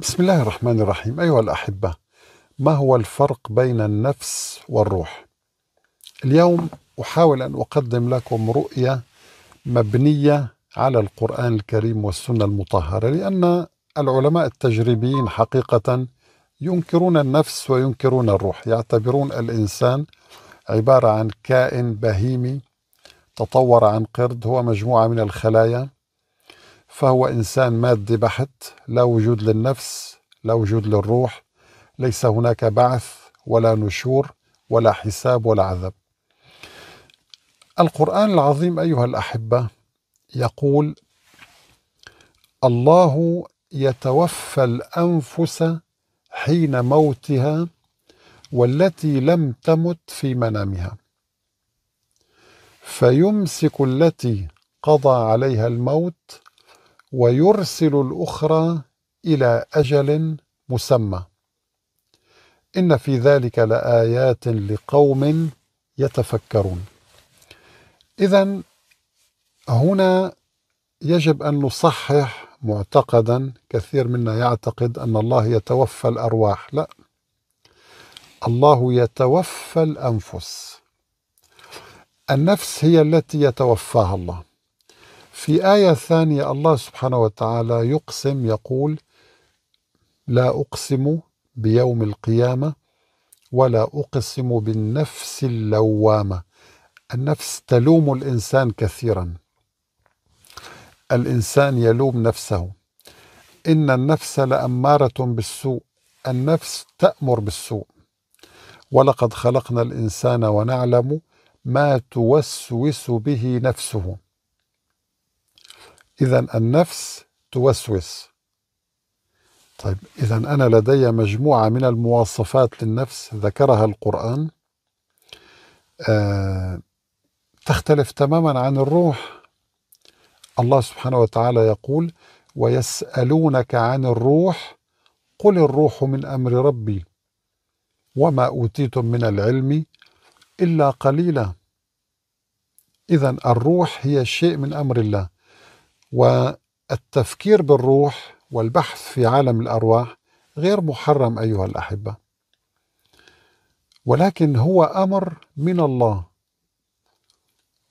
بسم الله الرحمن الرحيم أيها الأحبة ما هو الفرق بين النفس والروح اليوم أحاول أن أقدم لكم رؤية مبنية على القرآن الكريم والسنة المطهرة لأن العلماء التجريبيين حقيقة ينكرون النفس وينكرون الروح يعتبرون الإنسان عبارة عن كائن بهيمي تطور عن قرد هو مجموعة من الخلايا فهو إنسان مادي بحت لا وجود للنفس لا وجود للروح ليس هناك بعث ولا نشور ولا حساب ولا عذاب القرآن العظيم أيها الأحبة يقول الله يتوفى الأنفس حين موتها والتي لم تمت في منامها فيمسك التي قضى عليها الموت ويرسل الاخرى الى اجل مسمى ان في ذلك لايات لقوم يتفكرون اذا هنا يجب ان نصحح معتقدا كثير منا يعتقد ان الله يتوفى الارواح لا الله يتوفى الانفس النفس هي التي يتوفاها الله في آية ثانية الله سبحانه وتعالى يقسم يقول لا أقسم بيوم القيامة ولا أقسم بالنفس اللوامة النفس تلوم الإنسان كثيرا الإنسان يلوم نفسه إن النفس لأمارة بالسوء النفس تأمر بالسوء ولقد خلقنا الإنسان ونعلم ما توسوس به نفسه إذا النفس توسوس طيب إذا أنا لدي مجموعة من المواصفات للنفس ذكرها القرآن آه تختلف تماما عن الروح الله سبحانه وتعالى يقول ويسألونك عن الروح قل الروح من أمر ربي وما أوتيتم من العلم إلا قليلا إذا الروح هي شيء من أمر الله والتفكير بالروح والبحث في عالم الارواح غير محرم ايها الاحبه ولكن هو امر من الله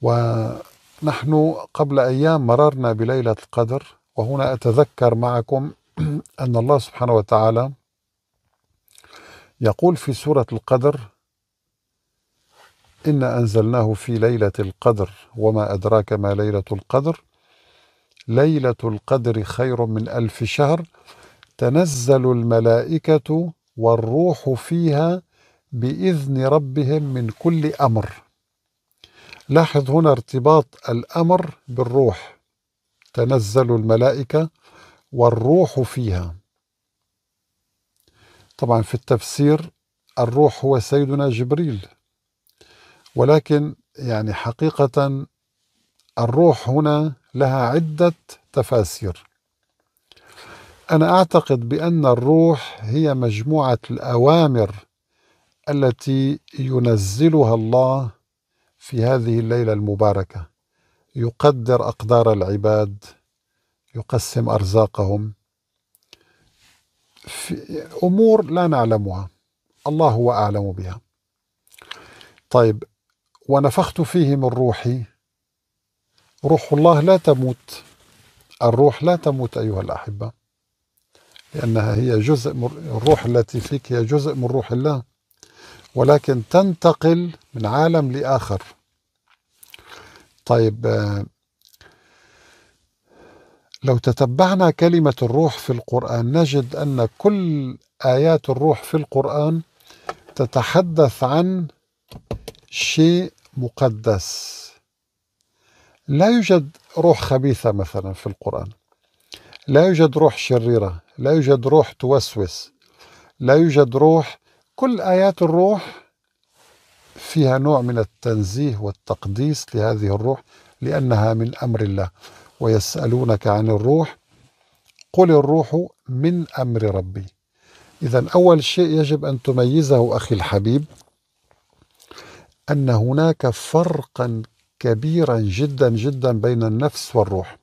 ونحن قبل ايام مررنا بليله القدر وهنا اتذكر معكم ان الله سبحانه وتعالى يقول في سوره القدر انا انزلناه في ليله القدر وما ادراك ما ليله القدر ليلة القدر خير من ألف شهر تنزل الملائكة والروح فيها بإذن ربهم من كل أمر لاحظ هنا ارتباط الأمر بالروح تنزل الملائكة والروح فيها طبعا في التفسير الروح هو سيدنا جبريل ولكن يعني حقيقة الروح هنا لها عدة تفاسير أنا أعتقد بأن الروح هي مجموعة الأوامر التي ينزلها الله في هذه الليلة المباركة يقدر أقدار العباد يقسم أرزاقهم في أمور لا نعلمها الله هو أعلم بها طيب ونفخت فيه من روحي روح الله لا تموت الروح لا تموت أيها الأحبة لأنها هي جزء من الروح التي فيك هي جزء من روح الله ولكن تنتقل من عالم لآخر طيب آه، لو تتبعنا كلمة الروح في القرآن نجد أن كل آيات الروح في القرآن تتحدث عن شيء مقدس لا يوجد روح خبيثة مثلا في القرآن لا يوجد روح شريرة لا يوجد روح توسوس لا يوجد روح كل آيات الروح فيها نوع من التنزيه والتقديس لهذه الروح لأنها من أمر الله ويسألونك عن الروح قل الروح من أمر ربي إذا أول شيء يجب أن تميزه أخي الحبيب أن هناك فرقا كبيرا جدا جدا بين النفس والروح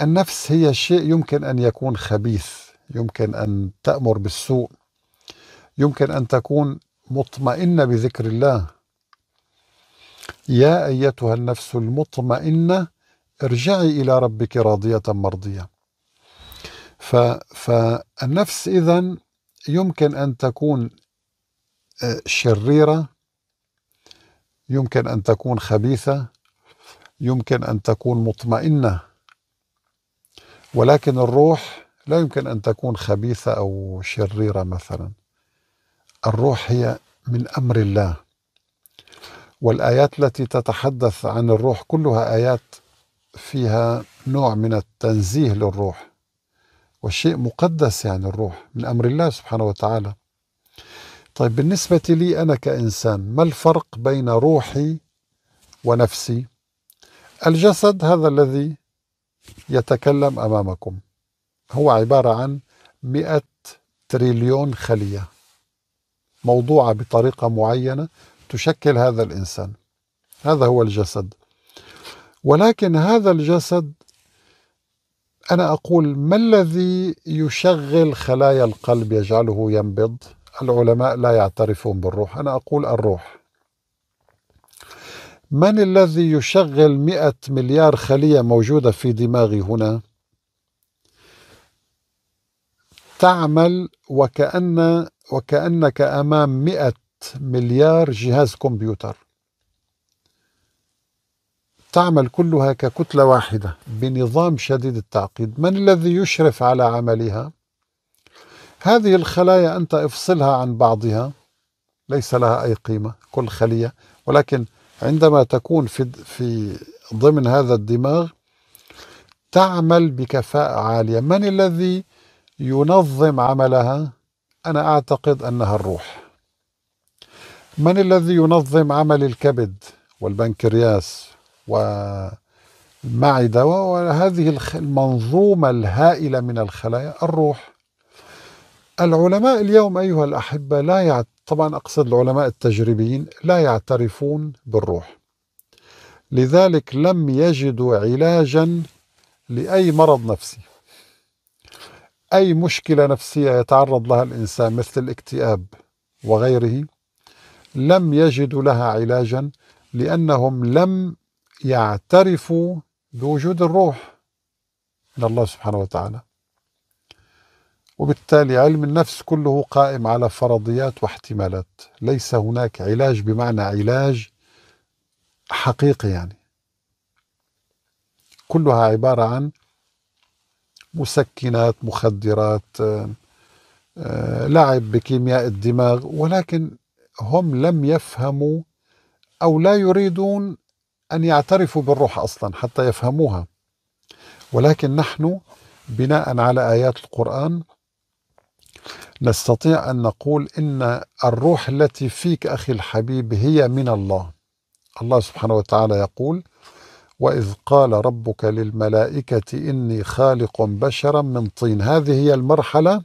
النفس هي شيء يمكن ان يكون خبيث يمكن ان تامر بالسوء يمكن ان تكون مطمئنه بذكر الله يا ايتها النفس المطمئنه ارجعي الى ربك راضيه مرضيه ف فالنفس اذا يمكن ان تكون آه، شريره يمكن ان تكون خبيثه يمكن ان تكون مطمئنه ولكن الروح لا يمكن ان تكون خبيثه او شريره مثلا الروح هي من امر الله والايات التي تتحدث عن الروح كلها ايات فيها نوع من التنزيه للروح والشيء مقدس يعني الروح من امر الله سبحانه وتعالى طيب بالنسبة لي أنا كإنسان ما الفرق بين روحي ونفسي الجسد هذا الذي يتكلم أمامكم هو عبارة عن مئة تريليون خلية موضوعة بطريقة معينة تشكل هذا الإنسان هذا هو الجسد ولكن هذا الجسد أنا أقول ما الذي يشغل خلايا القلب يجعله ينبض العلماء لا يعترفون بالروح أنا أقول الروح من الذي يشغل مئة مليار خلية موجودة في دماغي هنا تعمل وكأن وكأنك أمام مئة مليار جهاز كمبيوتر تعمل كلها ككتلة واحدة بنظام شديد التعقيد من الذي يشرف على عملها؟ هذه الخلايا أنت افصلها عن بعضها ليس لها أي قيمة كل خلية ولكن عندما تكون في في ضمن هذا الدماغ تعمل بكفاءة عالية من الذي ينظم عملها أنا أعتقد أنها الروح من الذي ينظم عمل الكبد والبنكرياس والمعدة وهذه المنظومة الهائلة من الخلايا الروح العلماء اليوم أيها الأحبة لا يعت... طبعا أقصد العلماء التجريبيين لا يعترفون بالروح لذلك لم يجدوا علاجا لأي مرض نفسي أي مشكلة نفسية يتعرض لها الإنسان مثل الاكتئاب وغيره لم يجدوا لها علاجا لأنهم لم يعترفوا بوجود الروح من الله سبحانه وتعالى وبالتالي علم النفس كله قائم على فرضيات واحتمالات ليس هناك علاج بمعنى علاج حقيقي يعني كلها عبارة عن مسكنات مخدرات لعب بكيمياء الدماغ ولكن هم لم يفهموا أو لا يريدون أن يعترفوا بالروح أصلا حتى يفهموها ولكن نحن بناء على آيات القرآن نستطيع أن نقول إن الروح التي فيك أخي الحبيب هي من الله الله سبحانه وتعالى يقول وإذ قال ربك للملائكة إني خالق بشرا من طين هذه هي المرحلة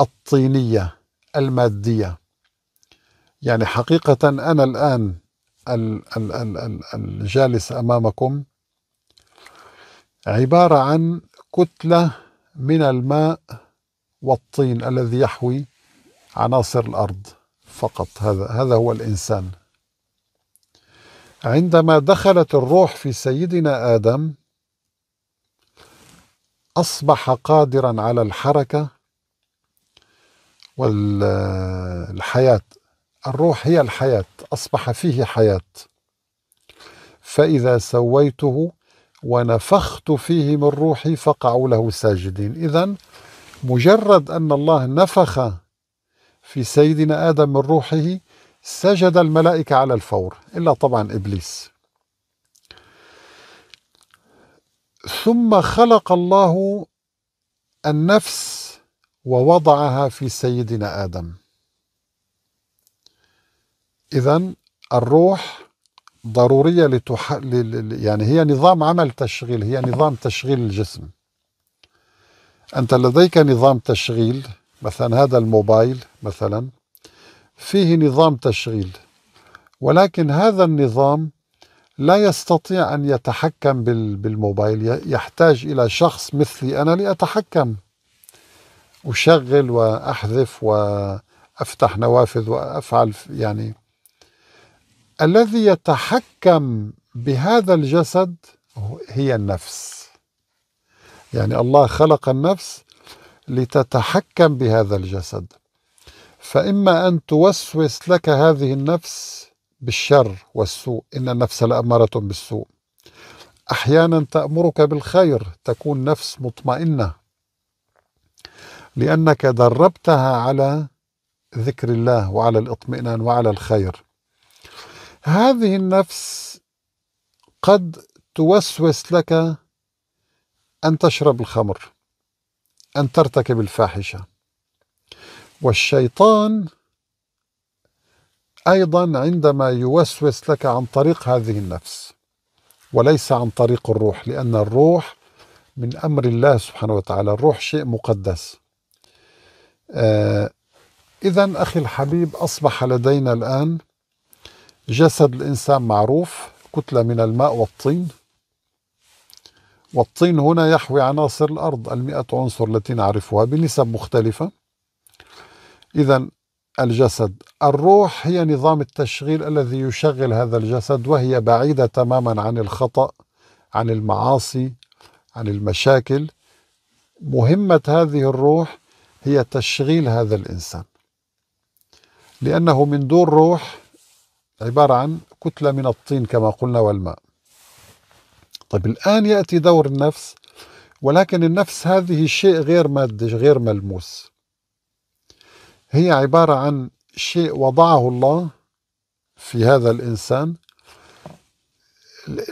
الطينية المادية يعني حقيقة أنا الآن الجالس أمامكم عبارة عن كتلة من الماء والطين الذي يحوي عناصر الارض فقط هذا هذا هو الانسان عندما دخلت الروح في سيدنا ادم اصبح قادرا على الحركه والحياه الروح هي الحياه اصبح فيه حياه فاذا سويته ونفخت فيه من روحي فقعوا له ساجدين اذا مجرد أن الله نفخ في سيدنا آدم من روحه سجد الملائكة على الفور إلا طبعا إبليس ثم خلق الله النفس ووضعها في سيدنا آدم إذا الروح ضرورية لتح... يعني هي نظام عمل تشغيل هي نظام تشغيل الجسم أنت لديك نظام تشغيل مثلا هذا الموبايل مثلا فيه نظام تشغيل ولكن هذا النظام لا يستطيع أن يتحكم بالموبايل يحتاج إلى شخص مثلي أنا لأتحكم أشغل وأحذف وأفتح نوافذ وأفعل يعني الذي يتحكم بهذا الجسد هي النفس يعني الله خلق النفس لتتحكم بهذا الجسد فإما أن توسوس لك هذه النفس بالشر والسوء إن النفس لأمارة بالسوء أحيانا تأمرك بالخير تكون نفس مطمئنة لأنك دربتها على ذكر الله وعلى الاطمئنان وعلى الخير هذه النفس قد توسوس لك أن تشرب الخمر أن ترتكب الفاحشة والشيطان أيضا عندما يوسوس لك عن طريق هذه النفس وليس عن طريق الروح لأن الروح من أمر الله سبحانه وتعالى الروح شيء مقدس آه، إذا أخي الحبيب أصبح لدينا الآن جسد الإنسان معروف كتلة من الماء والطين والطين هنا يحوي عناصر الأرض المئة عنصر التي نعرفها بنسب مختلفة إذا الجسد الروح هي نظام التشغيل الذي يشغل هذا الجسد وهي بعيدة تماما عن الخطأ عن المعاصي عن المشاكل مهمة هذه الروح هي تشغيل هذا الإنسان لأنه من دون روح عبارة عن كتلة من الطين كما قلنا والماء طيب الآن يأتي دور النفس ولكن النفس هذه شيء غير مادي غير ملموس هي عبارة عن شيء وضعه الله في هذا الإنسان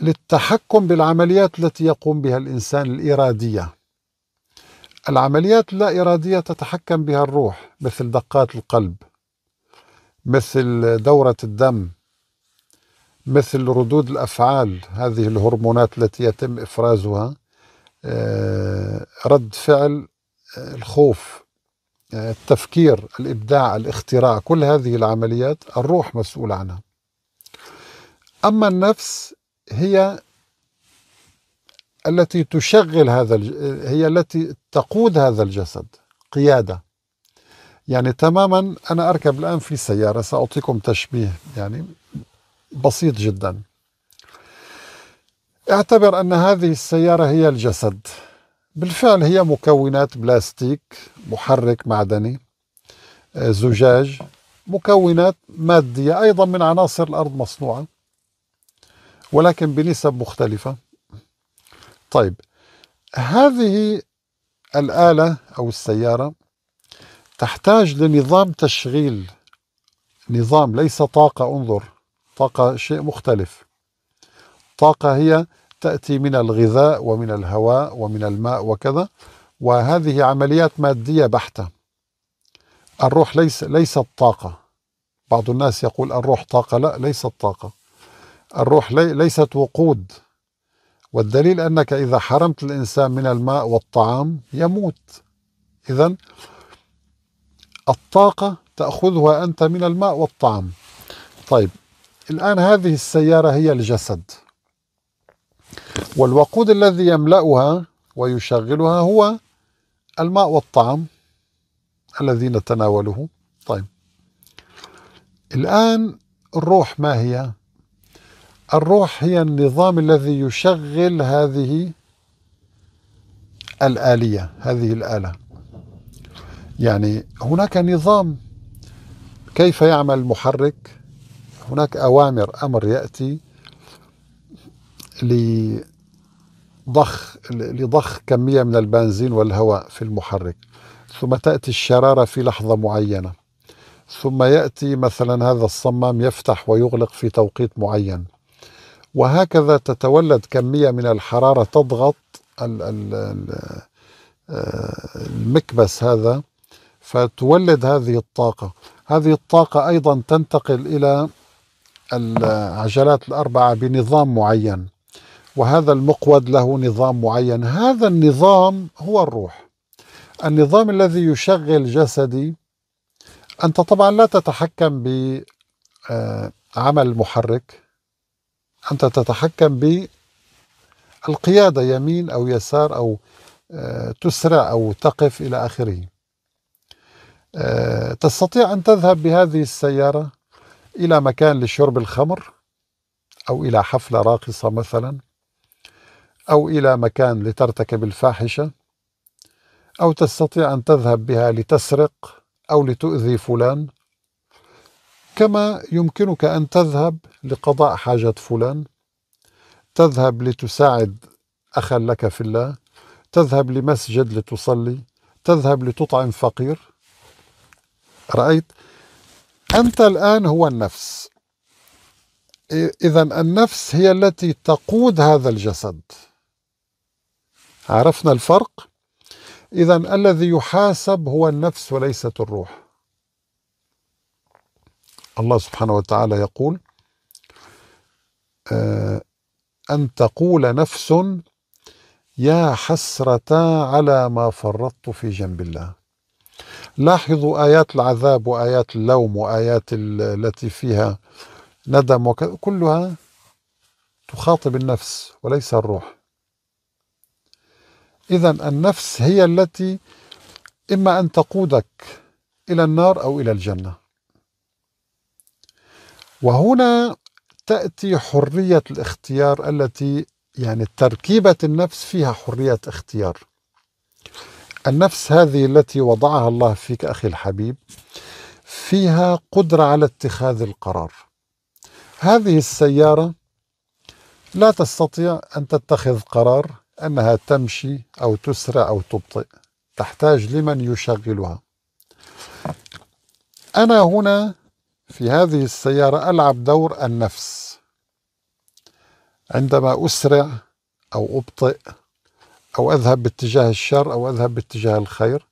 للتحكم بالعمليات التي يقوم بها الإنسان الإرادية العمليات اللا إرادية تتحكم بها الروح مثل دقات القلب مثل دورة الدم مثل ردود الافعال هذه الهرمونات التي يتم افرازها آه، رد فعل آه، الخوف آه، التفكير الابداع الاختراع كل هذه العمليات الروح مسؤوله عنها اما النفس هي التي تشغل هذا هي التي تقود هذا الجسد قياده يعني تماما انا اركب الان في سياره ساعطيكم تشبيه يعني بسيط جدا اعتبر أن هذه السيارة هي الجسد بالفعل هي مكونات بلاستيك محرك معدني آه، زجاج مكونات مادية أيضا من عناصر الأرض مصنوعة ولكن بنسب مختلفة طيب هذه الآلة أو السيارة تحتاج لنظام تشغيل نظام ليس طاقة انظر طاقة شيء مختلف طاقة هي تأتي من الغذاء ومن الهواء ومن الماء وكذا وهذه عمليات مادية بحتة الروح ليس ليست طاقة بعض الناس يقول الروح طاقة لا ليست طاقة الروح لي ليست وقود والدليل أنك إذا حرمت الإنسان من الماء والطعام يموت إذا الطاقة تأخذها أنت من الماء والطعام طيب الآن هذه السيارة هي الجسد والوقود الذي يملأها ويشغلها هو الماء والطعام الذي نتناوله طيب الآن الروح ما هي؟ الروح هي النظام الذي يشغل هذه الآلية هذه الآلة يعني هناك نظام كيف يعمل المحرك هناك أوامر أمر يأتي لضخ لضخ كمية من البنزين والهواء في المحرك ثم تأتي الشرارة في لحظة معينة ثم يأتي مثلا هذا الصمام يفتح ويغلق في توقيت معين وهكذا تتولد كمية من الحرارة تضغط المكبس هذا فتولد هذه الطاقة هذه الطاقة أيضا تنتقل إلى العجلات الأربعة بنظام معين وهذا المقود له نظام معين هذا النظام هو الروح النظام الذي يشغل جسدي أنت طبعا لا تتحكم بعمل آه، المحرك أنت تتحكم بالقيادة يمين أو يسار أو آه، تسرع أو تقف إلى آخره آه، تستطيع أن تذهب بهذه السيارة إلى مكان لشرب الخمر أو إلى حفلة راقصة مثلا أو إلى مكان لترتكب الفاحشة أو تستطيع أن تذهب بها لتسرق أو لتؤذي فلان كما يمكنك أن تذهب لقضاء حاجة فلان تذهب لتساعد أخا لك في الله تذهب لمسجد لتصلي تذهب لتطعم فقير رأيت أنت الآن هو النفس إذا النفس هي التي تقود هذا الجسد عرفنا الفرق إذا الذي يحاسب هو النفس وليست الروح الله سبحانه وتعالى يقول آه، أن تقول نفس يا حسرة على ما فرطت في جنب الله لاحظوا آيات العذاب وآيات اللوم وآيات التي فيها ندم وكذا كلها تخاطب النفس وليس الروح إذا النفس هي التي إما أن تقودك إلى النار أو إلى الجنة وهنا تأتي حرية الاختيار التي يعني تركيبة النفس فيها حرية اختيار النفس هذه التي وضعها الله فيك أخي الحبيب فيها قدرة على اتخاذ القرار هذه السيارة لا تستطيع أن تتخذ قرار أنها تمشي أو تسرع أو تبطئ تحتاج لمن يشغلها أنا هنا في هذه السيارة ألعب دور النفس عندما أسرع أو أبطئ أو أذهب باتجاه الشر أو أذهب باتجاه الخير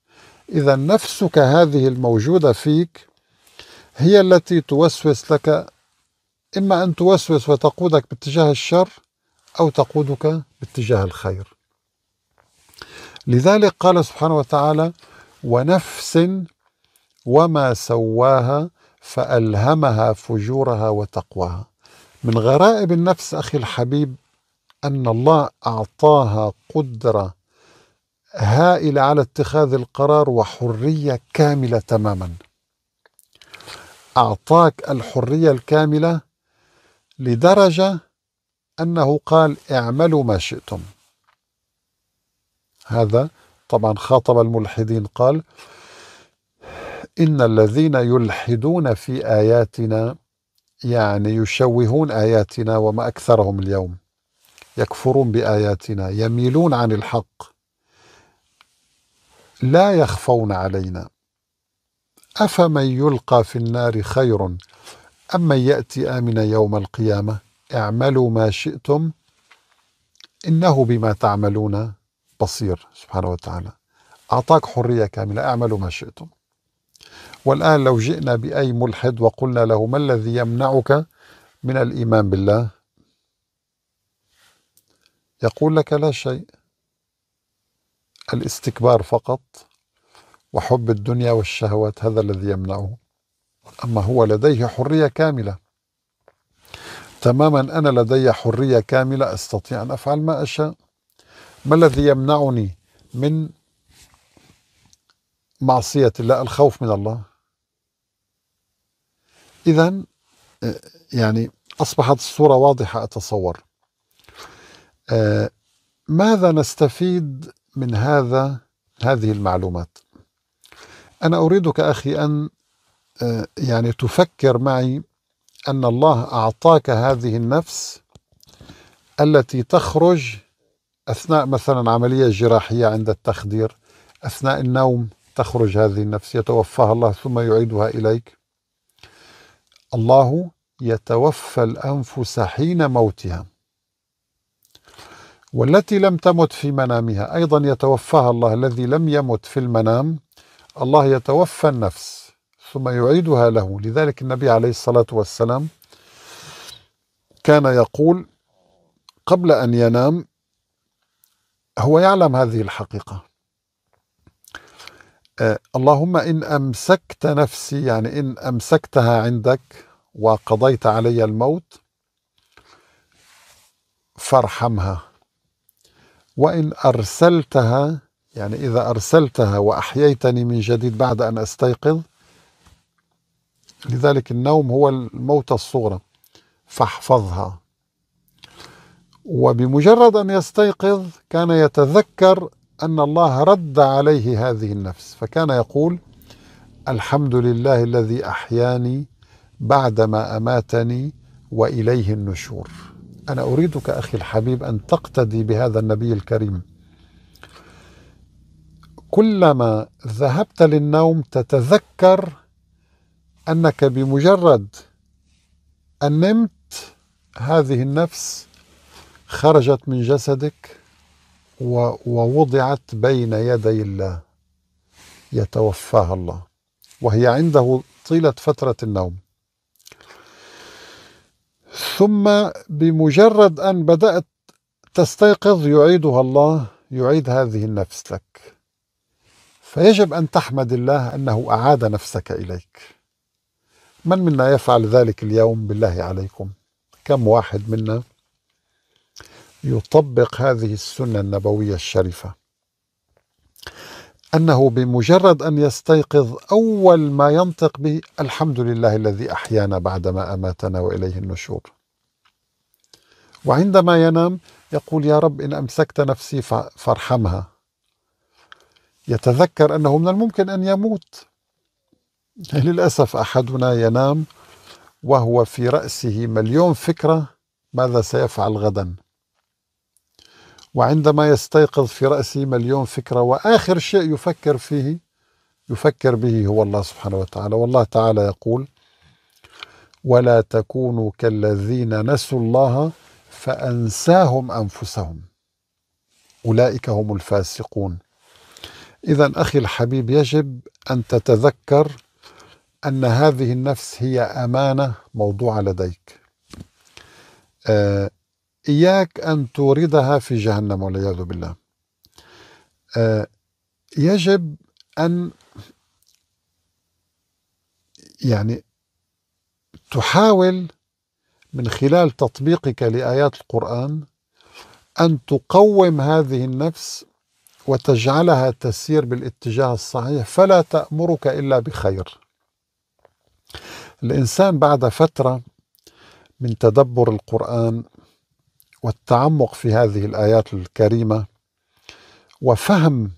إذا نفسك هذه الموجودة فيك هي التي توسوس لك إما أن توسوس وتقودك باتجاه الشر أو تقودك باتجاه الخير لذلك قال سبحانه وتعالى ونفس وما سواها فألهمها فجورها وتقواها من غرائب النفس أخي الحبيب أن الله أعطاها قدرة هائلة على اتخاذ القرار وحرية كاملة تماما أعطاك الحرية الكاملة لدرجة أنه قال اعملوا ما شئتم هذا طبعا خاطب الملحدين قال إن الذين يلحدون في آياتنا يعني يشوهون آياتنا وما أكثرهم اليوم يكفرون باياتنا يميلون عن الحق لا يخفون علينا افمن يلقى في النار خير ام من ياتي امنا يوم القيامه اعملوا ما شئتم انه بما تعملون بصير سبحانه وتعالى اعطاك حريه كامله اعملوا ما شئتم والان لو جئنا باي ملحد وقلنا له ما الذي يمنعك من الايمان بالله يقول لك لا شيء الاستكبار فقط وحب الدنيا والشهوات هذا الذي يمنعه أما هو لديه حرية كاملة تماما أنا لدي حرية كاملة أستطيع أن أفعل ما أشاء ما الذي يمنعني من معصية الله الخوف من الله إذا يعني أصبحت الصورة واضحة أتصور آه، ماذا نستفيد من هذا هذه المعلومات أنا أريدك أخي أن آه، يعني تفكر معي أن الله أعطاك هذه النفس التي تخرج أثناء مثلا عملية جراحية عند التخدير أثناء النوم تخرج هذه النفس يتوفاها الله ثم يعيدها إليك الله يتوفى الأنفس حين موتها والتي لم تمت في منامها أيضا يتوفاها الله الذي لم يمت في المنام الله يتوفى النفس ثم يعيدها له لذلك النبي عليه الصلاة والسلام كان يقول قبل أن ينام هو يعلم هذه الحقيقة آه، اللهم إن أمسكت نفسي يعني إن أمسكتها عندك وقضيت علي الموت فارحمها وإن أرسلتها يعني إذا أرسلتها وأحييتني من جديد بعد أن أستيقظ لذلك النوم هو الموت الصغرى فاحفظها وبمجرد أن يستيقظ كان يتذكر أن الله رد عليه هذه النفس فكان يقول الحمد لله الذي أحياني بعدما أماتني وإليه النشور أنا أريدك أخي الحبيب أن تقتدي بهذا النبي الكريم كلما ذهبت للنوم تتذكر أنك بمجرد أن نمت هذه النفس خرجت من جسدك ووضعت بين يدي الله يتوفاها الله وهي عنده طيلة فترة النوم ثم بمجرد أن بدأت تستيقظ يعيدها الله يعيد هذه النفس لك فيجب أن تحمد الله أنه أعاد نفسك إليك من منا يفعل ذلك اليوم بالله عليكم كم واحد منا يطبق هذه السنة النبوية الشريفة أنه بمجرد أن يستيقظ أول ما ينطق به الحمد لله الذي أحيانا بعدما أماتنا وإليه النشور وعندما ينام يقول يا رب إن أمسكت نفسي فارحمها يتذكر أنه من الممكن أن يموت للأسف أحدنا ينام وهو في رأسه مليون فكرة ماذا سيفعل غدا وعندما يستيقظ في رأسه مليون فكرة وآخر شيء يفكر فيه يفكر به هو الله سبحانه وتعالى والله تعالى يقول ولا تكونوا كالذين نسوا الله فأنساهم أنفسهم أولئك هم الفاسقون إذا أخي الحبيب يجب أن تتذكر أن هذه النفس هي أمانة موضوعة لديك آه، إياك أن توردها في جهنم والعياذ بالله آه، يجب أن يعني تحاول من خلال تطبيقك لآيات القرآن أن تقوم هذه النفس وتجعلها تسير بالاتجاه الصحيح فلا تأمرك إلا بخير الإنسان بعد فترة من تدبر القرآن والتعمق في هذه الآيات الكريمة وفهم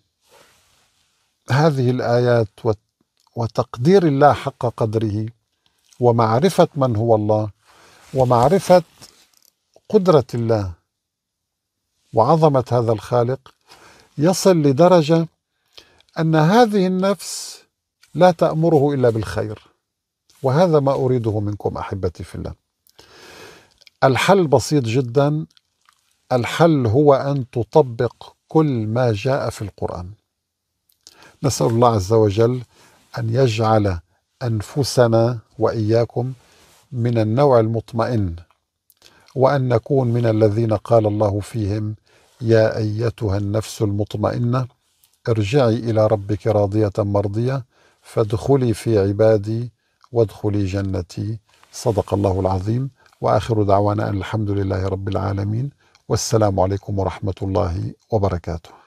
هذه الآيات وتقدير الله حق قدره ومعرفة من هو الله ومعرفة قدرة الله وعظمة هذا الخالق يصل لدرجة أن هذه النفس لا تأمره إلا بالخير وهذا ما أريده منكم أحبتي في الله الحل بسيط جدا الحل هو أن تطبق كل ما جاء في القرآن نسأل الله عز وجل أن يجعل أنفسنا وإياكم من النوع المطمئن وان نكون من الذين قال الله فيهم يا ايتها النفس المطمئنه ارجعي الى ربك راضيه مرضيه فادخلي في عبادي وادخلي جنتي صدق الله العظيم واخر دعوانا ان الحمد لله رب العالمين والسلام عليكم ورحمه الله وبركاته